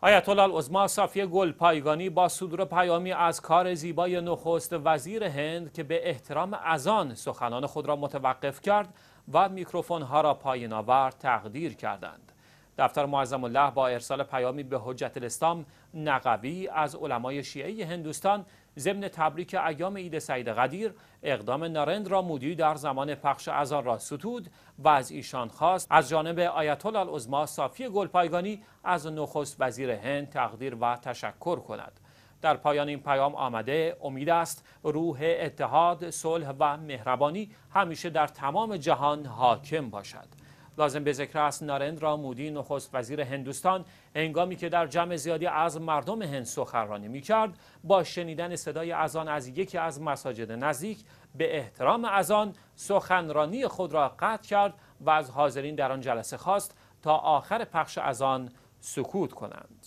آیت الله العظما صافی گل پایگانی با صدور پیامی از کار زیبای نخست وزیر هند که به احترام ازان سخنان خود را متوقف کرد و میکروفون ها را پایین آورد تقدیر کردند. دفتر معظم الله با ارسال پیامی به حجت الاسلام نقوی از علمای شیعه هندوستان ضمن تبریک ایام عید سعید قدیر اقدام نارند را مودی در زمان پخش اذان را ستود و از ایشان خواست از جانب آیت الله العظما صافی گلپایگانی از نخست وزیر هند تقدیر و تشکر کند در پایان این پیام آمده امید است روح اتحاد، صلح و مهربانی همیشه در تمام جهان حاکم باشد لازم به ذکر است نارندرا مودی نخست وزیر هندوستان انگامی که در جمع زیادی از مردم هند سخنرانی کرد با شنیدن صدای اذان از یکی از مساجد نزدیک به احترام اذان سخنرانی خود را قطع کرد و از حاضرین در آن جلسه خواست تا آخر پخش اذان سکوت کنند